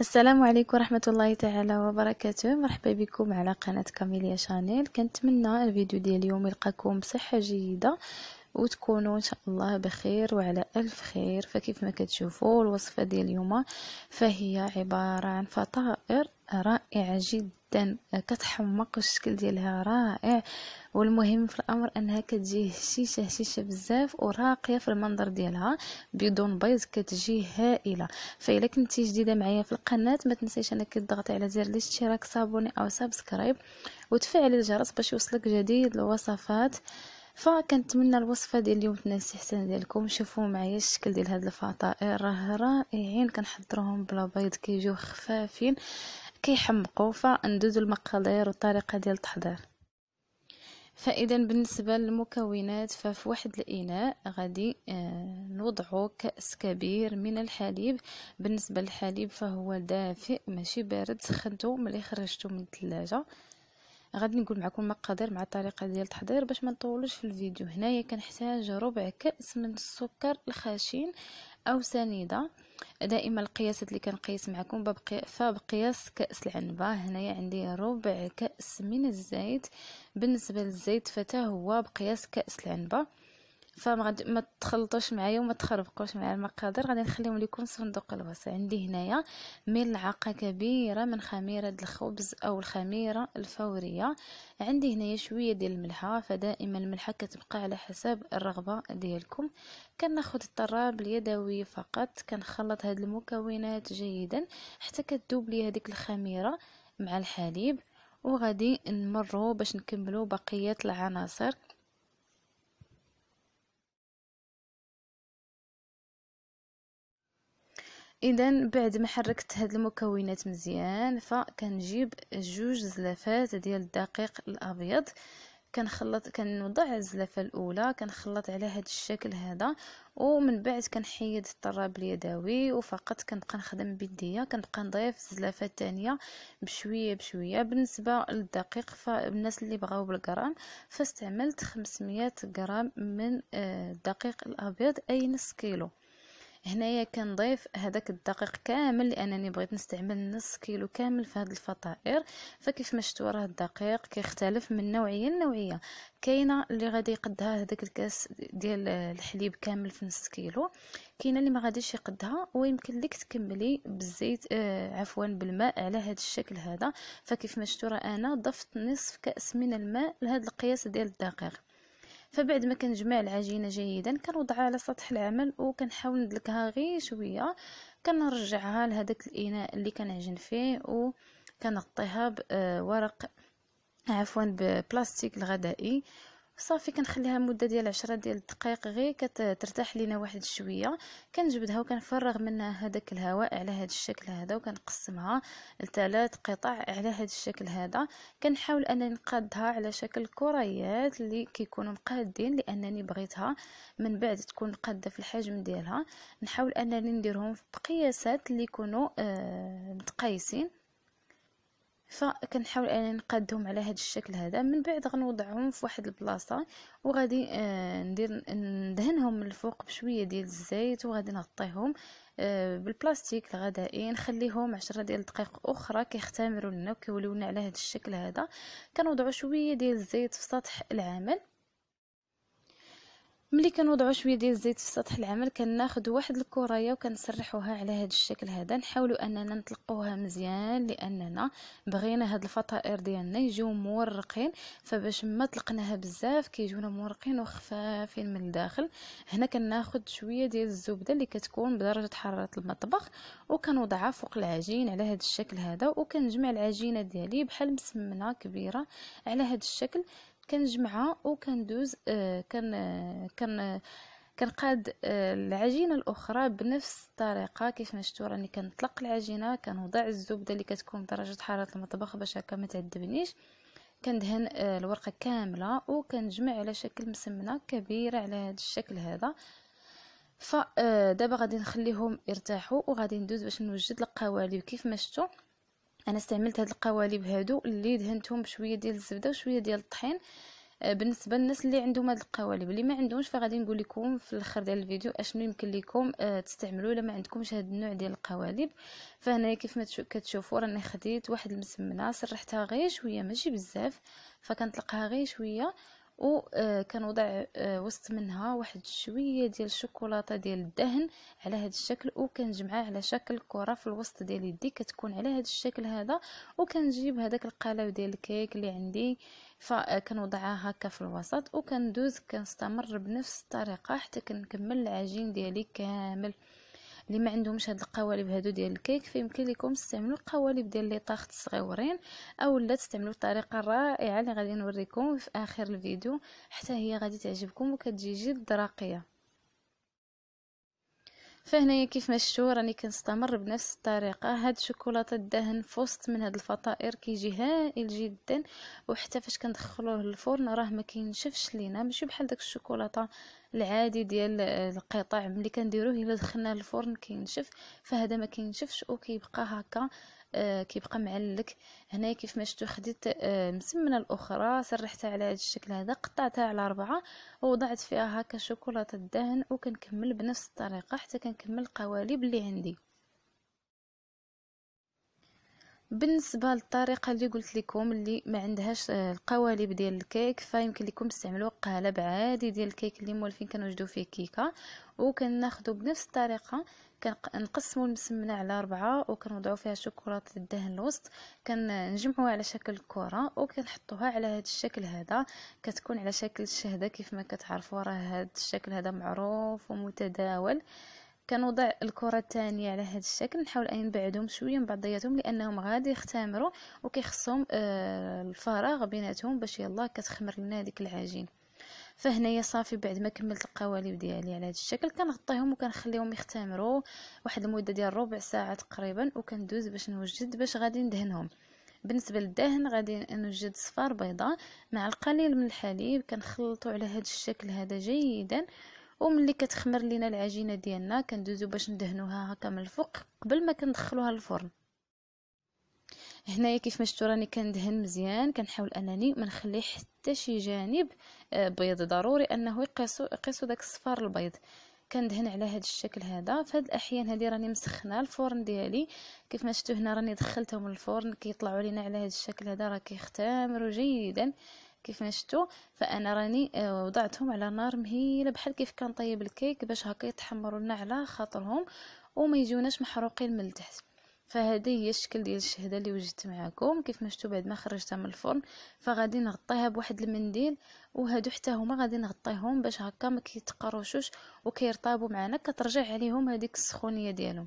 السلام عليكم ورحمة الله تعالى وبركاته مرحبا بكم على قناة كاميليا شانيل كنتمنى الفيديو ديال اليوم يلقاكم بصحة جيدة وتكونوا ان شاء الله بخير وعلى الف خير فكيف ما كتشوفوا الوصفه ديال اليوم فهي عباره عن فطائر رائعه جدا كتحمق الشكل ديالها رائع والمهم في الامر انها كتجي هشيشه هشيشه بزاف وراقيه في المنظر ديالها بدون بيض كتجي هائله فإلا كنتي جديده معايا في القناه ما تنسيش انك تضغطي على زر الاشتراك صابوني او سبسكرايب وتفعلي الجرس باش يوصلك جديد الوصفات فكنتمنى الوصفه ديال اليوم تنال الاحسان ديالكم شوفوا معايا الشكل ديال هاد الفطائر راه رائعين كنحضروهم بلا بيض كيجيو خفافين كيحمقوا فندوزو المقادير والطريقه ديال التحضير فاذا بالنسبه للمكونات ففي واحد الاناء غادي آه، نوضعو كاس كبير من الحليب بالنسبه للحليب فهو دافئ ماشي بارد سخنته ملي خرجته من الثلاجه غادي نقول معكم مقادير مع الطريقه ديال التحضير باش ما نطولوش في الفيديو هنايا كنحتاج ربع كاس من السكر الخشن او سنيده دائما القياسات اللي كنقيس معكم فبقياس كاس العنبه هنايا عندي ربع كاس من الزيت بالنسبه للزيت فتا هو بقياس كاس العنبه فما غادي ما تخلطوش معايا وما تخربقوش معايا المقادير غادي نخليهم لكم في صندوق الوصف عندي هنايا ملعقه كبيره من خميره الخبز او الخميره الفوريه عندي هنايا شويه ديال الملحه فدائما الملحه كتبقى على حسب الرغبه ديالكم كناخذ الطراب اليدوي فقط كنخلط هاد المكونات جيدا حتى كتذوب لي هذيك الخميره مع الحليب وغادي نمروا باش نكملوا بقيه العناصر اذا بعد ما حركت هاد المكونات مزيان فكنجيب جوج زلافات ديال الدقيق الابيض كنخلط كنوضع الزلافه الاولى كنخلط على هذا الشكل هذا ومن بعد كنحيد الطراب اليدوي وفقط كنبقى نخدم بيديا كنبقى نضيف الزلافه الثانيه بشويه بشويه بالنسبه للدقيق فالناس اللي بغاو بالغرام فاستعملت 500 غرام من آه، الدقيق الابيض اي نص كيلو هنايا كنضيف هذاك الدقيق كامل لانني بغيت نستعمل نص كيلو كامل في هاد الفطائر فكيف ما شفتوا راه الدقيق كيختلف من نوعيه لنوعيه كاينه اللي غادي يقدها هذاك الكاس ديال الحليب كامل في نص كيلو كاينه اللي ما غاديش يقدها ويمكن لك تكملي بالزيت آه عفوا بالماء على هذا الشكل هذا فكيف ما شفتوا راه انا ضفت نصف كاس من الماء لهذا القياس ديال الدقيق فبعد ما كنجمع العجينه جيدا كنوضعها على سطح العمل وكنحاول ندلكها غير شويه كنرجعها لهداك الاناء اللي كنعجن فيه وكنغطيها بورق آه، عفوا ببلاستيك الغذائي صافي كنخليها مده ديال عشرة ديال الدقائق غير كترتاح لينا واحد شويه كنجبدها وكنفرغ منها هذاك الهواء على هذا الشكل هذا وكنقسمها لثلاث قطع على هذا الشكل هذا كنحاول انني نقادها على شكل كريات اللي كيكونوا مقادين لانني بغيتها من بعد تكون قاده في الحجم ديالها نحاول انني نديرهم في مقياسات اللي يكونوا آه، متقايسين فكنحاول انني نقادهم على هذا الشكل هذا من بعد غنوضعهم في واحد البلاصه وغادي آه ندير ندهنهم من الفوق بشويه ديال الزيت وغادي نغطيهم آه بالبلاستيك الغذائي نخليهم عشرة ديال الدقائق اخرى كيختمروا لنا وكيوليو لنا على هذا الشكل هذا كنوضعوا شويه ديال الزيت في سطح العمل ملي كنوضعوا شويه ديال الزيت في سطح العمل كناخد واحد الكرايه وكنسرحوها على هذا الشكل هذا نحاولوا اننا نطلقوها مزيان لاننا بغينا هاد الفطائر ديالنا يجيو مورقين فباش ما طلقناها بزاف كيجونا مورقين وخفافين من الداخل هنا كناخد شويه ديال الزبده اللي كتكون بدرجه حراره المطبخ وكنوضعها فوق العجين على هذا الشكل هذا وكنجمع العجينه ديالي بحال مسمنه كبيره على هذا الشكل كنجمعها وكندوز كان آه، كن آه، كن آه، كنقاد العجينه الاخرى بنفس الطريقه كيف ما شفتوا راني كنطلق العجينه كنوضع الزبده اللي كتكون بدرجه حراره المطبخ باش هكا ما تعذبنيش كندهن الورقه كامله وكنجمع على شكل مسمنه كبيره على هذا الشكل هذا فدابا غادي نخليهم يرتاحوا وغادي ندوز باش نوجد القوالب كيف ما شفتوا انا استعملت هاد القوالب هادو اللي دهنتهم بشويه ديال الزبده وشويه ديال الطحين آه، بالنسبه للناس اللي عندهم هاد القوالب اللي ما عندهمش فغادي نقول لكم في الاخر ديال الفيديو اشنو يمكن لكم آه، تستعملوا الا ما عندكمش هاد النوع ديال القوالب فهنايا كيف ما كتشوفوا راني خديت واحد المسمنه سرحتها غير شويه ماشي بزاف فكنطلقها غير شويه وضع آه، وسط منها واحد شويه ديال الشوكولاته ديال الدهن على هذا الشكل وكان على شكل كره في الوسط ديال يدي كتكون على هذا الشكل هذا وكنجيب هذاك القالب ديال الكيك اللي عندي فكنوضعها آه، هكا في الوسط كان كنستمر بنفس الطريقه حتى كنكمل العجين ديالي كامل اللي ما عندهمش هاد القوالب هادو ديال الكيك فيمكن لكم تستعملوا القوالب ديال لي طاخت صغيورين اولا تستعملوا الطريقه الرائعه اللي غادي نوريكم في اخر الفيديو حتى هي غادي تعجبكم وكتجي جد راقيه فهنايا كيف ما شفتوا راني كنستمر بنفس الطريقه هاد الشوكولاته الدهن فوسط من هاد الفطائر كيجي هائل جدا وحتى فاش كندخلوه للفرن راه ما كينشفش لينا ماشي بحال داك الشوكولاته العادي ديال القطع ملي كنديروه الا دخلناه للفرن كينشف فهذا ما كينشفش وكيبقى هكا آه، كيبقى معلك هنا كيف ما شفتوا خديت المسمنه آه، الاخرى سرحتها على هذا الشكل هذا قطعتها على أربعة ووضعت فيها هكا شوكولاته الدهن وكنكمل بنفس الطريقه حتى كنكمل القوالب اللي عندي بالنسبه للطريقه اللي قلت لكم اللي ما عندهاش آه، القوالب ديال الكيك فيمكن لكم تستعملوا قالب عادي ديال الكيك اللي مولفين كنوجدوا فيه كيكه وكناخذوا بنفس الطريقه كنقسموا المسمنه على ربعة وكنوضعوا فيها شوكولاته الدهن الوسط كنجمعوها على شكل كره وكنحطوها على هذا الشكل هذا كتكون على شكل الشهده كيف ما كتعرفوا راه هذا الشكل هذا معروف ومتداول كنوضع الكره الثانيه على هذا الشكل نحاول ان نبعدهم شويه من بعضياتهم لانهم غادي يختمروا وكيخصهم آه، الفراغ بيناتهم باش يلا كتخمر لنا ديك العجين فهنايا صافي بعد ما كملت القوالب ديالي على هذا الشكل كنغطيهم وكنخليهم يختمروا واحد المده ديال ربع ساعه تقريبا وكندوز باش نوجد باش غادي ندهنهم بالنسبه للدهن غادي نوجد صفار بيضاء مع القليل من الحليب كنخلطو على هذا الشكل هذا جيدا وملي كتخمر لينا العجينه ديالنا كندوزو باش ندهنوها هكا من الفوق قبل ما كندخلوها للفرن هنايا كيف ما شفتوا راني كندهن مزيان كنحاول انني ما نخلي حتى شي جانب آه، بيض ضروري انه يقيسو يقيسو داك الصفار البيض كندهن على هذا الشكل هذا فهاد الاحيان هذه راني مسخنه الفرن ديالي كيف ما شفتوا هنا راني دخلتهم الفرن كيطلعوا لينا على هذا الشكل هذا راه كيختمروا جيدا كيف ما شفتوا فانا راني آه، وضعتهم على نار مهيله بحال كيف كنطيب الكيك باش هكا يتحمروا لنا على خاطرهم وما يجوناش محروقين من التحت فهذه هي الشكل ديال الشهده اللي وجدت معكم كيف ما شفتوا بعد ما خرجتها من الفرن فغادي نغطيها بواحد المنديل وهادو حتى هما غادي نغطيهم باش هكا ما كيتقروشوش وكيرطابوا معنا كترجع عليهم هذيك السخونيه ديالهم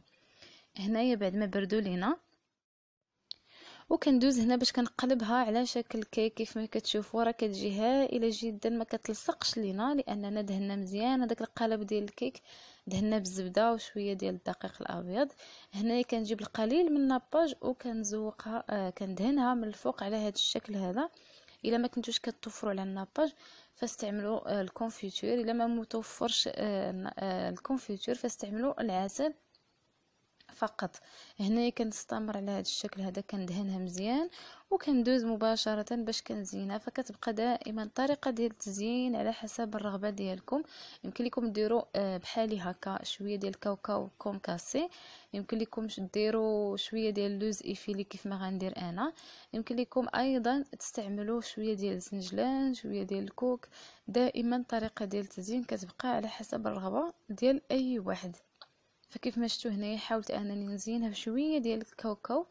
هنايا بعد ما بردوا لينا وكندوز هنا باش كنقلبها على شكل كيك كيف ما كتشوفوا راه كتجي هائله جدا ما كتلصقش لينا لاننا دهنا مزيان هذاك القالب ديال الكيك دهنا بالزبده وشويه ديال الدقيق الابيض هنايا كنجيب القليل من الناباج وكنزوقها آه كندهنها من الفوق على هذا الشكل هذا الا ما كنتوش كتوفروا على الناباج فاستعملوا آه الكونفيتور الا ما متوفرش آه آه الكونفيتور فاستعملوا العسل فقط هنا كنستمر على هذا الشكل هذا كندهنها مزيان وكندوز مباشره باش كنزينها فكتبقى دائما طريقه ديال التزيين على حسب الرغبه ديالكم يمكن لكم ديروا آه، بحالي هكا شويه ديال الكاوكاو كونكاسي يمكن لكم ديروا شويه ديال اللوز ايفيلي كيف ما غندير انا يمكن لكم ايضا تستعملوا شويه ديال الزنجلان شويه ديال الكوك دائما طريقه ديال التزيين كتبقى على حسب الرغبه ديال اي واحد فكيف ما شفتوا هنايا حاولت انني نزينها بشويه ديال الكاوكاو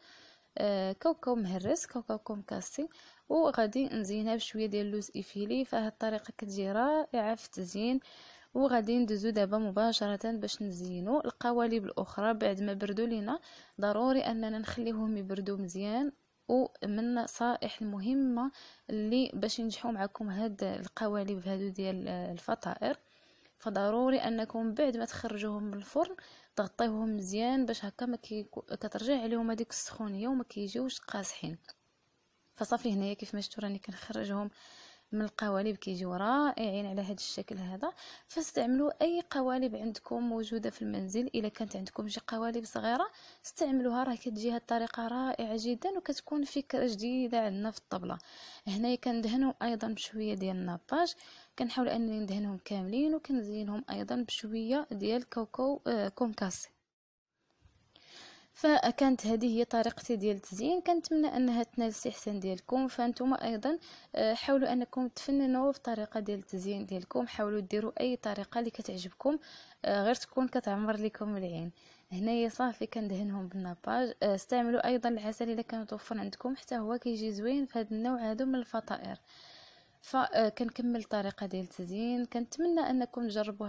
آه كاوكاو مهرس كاوكاو كومكاسي وغادي نزينها بشويه ديال اللوز ايفيلي فهاد الطريقه كتجي رائعه في التزيين وغادي ندوزو دابا مباشره باش نزينو القوالب الاخرى بعد ما بردو لينا ضروري اننا نخليهم يبردو مزيان ومن النصائح المهمه اللي باش ينجحوا معكم هاد القوالب هادو ديال آه، الفطائر فضروري انكم بعد ما تخرجوهم من الفرن تغطيهم مزيان باش هكا ما كترجع عليهم هذيك السخونيه وما كيجيوش قاصحين فصافي هنايا كيف ما شفتوا راني كنخرجهم من القوالب كيجيو رائعين على هذا الشكل هذا فاستعملوا اي قوالب عندكم موجوده في المنزل الا كانت عندكم شي قوالب صغيره استعملوها راه كتجي هاد الطريقه رائعه جدا وكتكون فكره جديده عندنا في الطبله هنايا كندهنو ايضا بشويه ديال الناباج كنحاول انني ندهنهم كاملين وكنزينهم ايضا بشويه ديال كوكو آه كونكاسي فكانت هذه هي طريقتي ديال التزيين كنتمنى انها تنال الاستحسان ديالكم فانتم ايضا آه، حاولوا انكم تفننوا في طريقه ديال التزيين ديالكم حاولوا ديروا اي طريقه اللي كتعجبكم آه، غير تكون كتعمر لكم العين هنايا صافي كندهنهم بالناباج آه، استعملوا ايضا العسل الا كان متوفر عندكم حتى هو كيجي زوين في هذا النوع هذا من الفطائر فكنكمل الطريقه ديال التزيين كنتمنى انكم تجربوا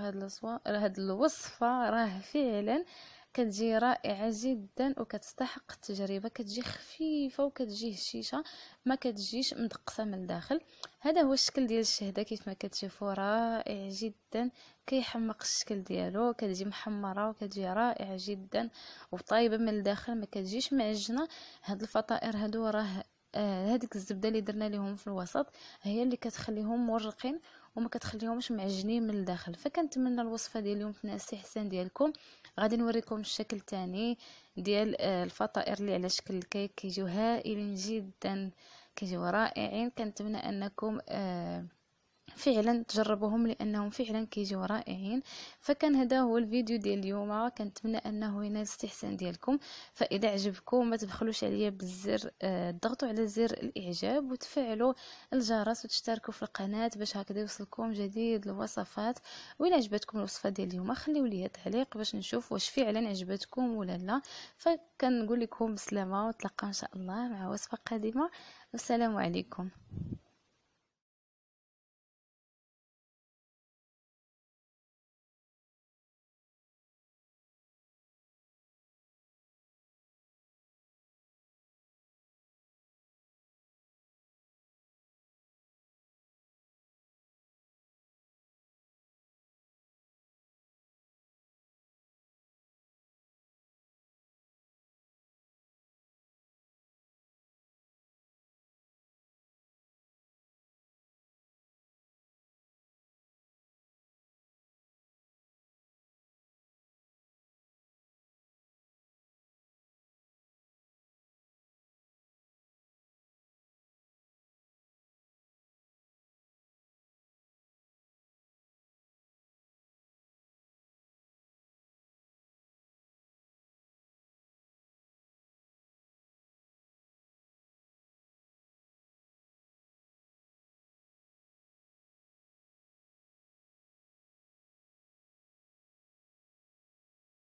هذه الوصفه راه فعلا كتجي رائعه جدا وكتستحق التجربه كتجي خفيفه وكتجي هشيشه ما كتجيش مدقسه من الداخل هذا هو الشكل ديال الشهده كيف ما كتشوفوا رائع جدا كيحمق الشكل ديالو كتجي محمره وكتجي رائعه جدا وطايبه من الداخل ما كتجيش معجنه هاد الفطائر هادو راه آه، هذيك الزبده اللي درنا ليهم في الوسط هي اللي كتخليهم مورقين وما كتخليهمش معجنين من الداخل فكنتمنى الوصفه ديال اليوم تنال الاستحسان ديالكم غادي نوريكم الشكل الثاني ديال آه، الفطائر اللي على شكل الكيك كيجيو هائلين جدا كيجيو رائعين كنتمنى انكم آه فعلا تجربوهم لانهم فعلا كيجيو رائعين فكان هذا هو الفيديو ديال اليوم كنتمنى انه ينال الاستحسان ديالكم فاذا عجبكم ما تبخلوش عليا بالزر آه، ضغطوا على زر الاعجاب وتفعلوا الجرس وتشتركوا في القناه باش هكذا يوصلكم جديد الوصفات وين عجبتكم الوصفه ديال اليوم خليوا لي تعليق باش نشوف واش فعلا عجبتكم ولا لا فكنقول لكم بسلامه ونتلاقاو ان شاء الله مع وصفه قادمه والسلام عليكم